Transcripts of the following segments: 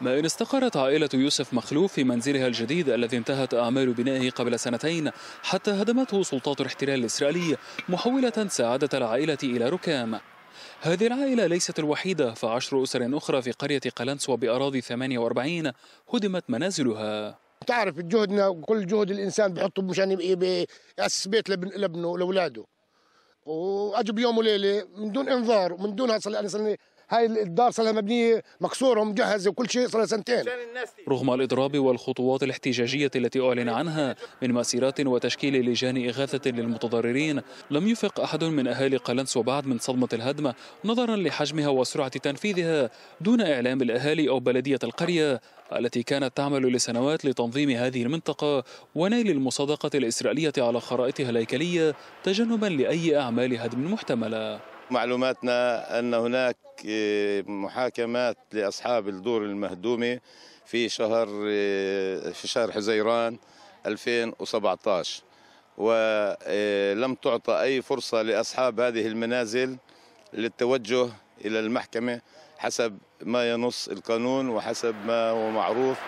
ما إن استقرت عائلة يوسف مخلوف في منزلها الجديد الذي انتهت أعمال بنائه قبل سنتين حتى هدمته سلطات الاحتلال الإسرائيلي محولة سعادة العائلة إلى ركام هذه العائلة ليست الوحيدة فعشر أسر أخرى في قرية قلنسوة بأراضي 48 هدمت منازلها تعرف جهدنا وكل جهد الإنسان بحطه مشان يأسس بيت لابنه لأولاده وأجوا بيوم وليلة من دون إنذار ومن دون يعني هاي الدار صار لها مبنيه مكسوره ومجهزه وكل شيء صار لها سنتين رغم الاضراب والخطوات الاحتجاجيه التي اعلن عنها من مسيرات وتشكيل لجان اغاثه للمتضررين لم يفق احد من اهالي قلنسو بعد من صدمه الهدمه نظرا لحجمها وسرعه تنفيذها دون اعلام الاهالي او بلديه القريه التي كانت تعمل لسنوات لتنظيم هذه المنطقة ونيل المصادقة الإسرائيلية على خرائطها الهيكلية تجنبا لأي أعمال هدم محتملة معلوماتنا أن هناك آه، محاكمات لأصحاب الدور المهدومة في شهر آه، في شهر حزيران 2017 ولم آه، تعطى أي فرصة لأصحاب هذه المنازل للتوجه إلى المحكمة حسب ما ينص القانون وحسب ما هو معروف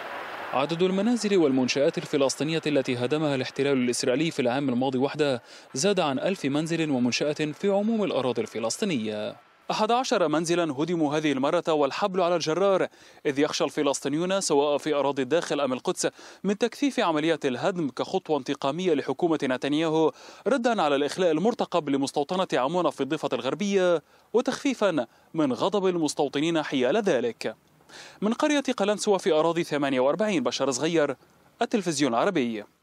عدد المنازل والمنشآت الفلسطينية التي هدمها الاحتلال الإسرائيلي في العام الماضي وحده زاد عن ألف منزل ومنشأة في عموم الأراضي الفلسطينية 11 منزلا هدموا هذه المرة والحبل على الجرار إذ يخشى الفلسطينيون سواء في أراضي الداخل أم القدس من تكثيف عملية الهدم كخطوة انتقامية لحكومة نتنياهو ردا على الإخلاء المرتقب لمستوطنة عمون في الضفة الغربية وتخفيفا من غضب المستوطنين حيال ذلك من قرية قلنسوة في أراضي 48 بشر صغير التلفزيون العربي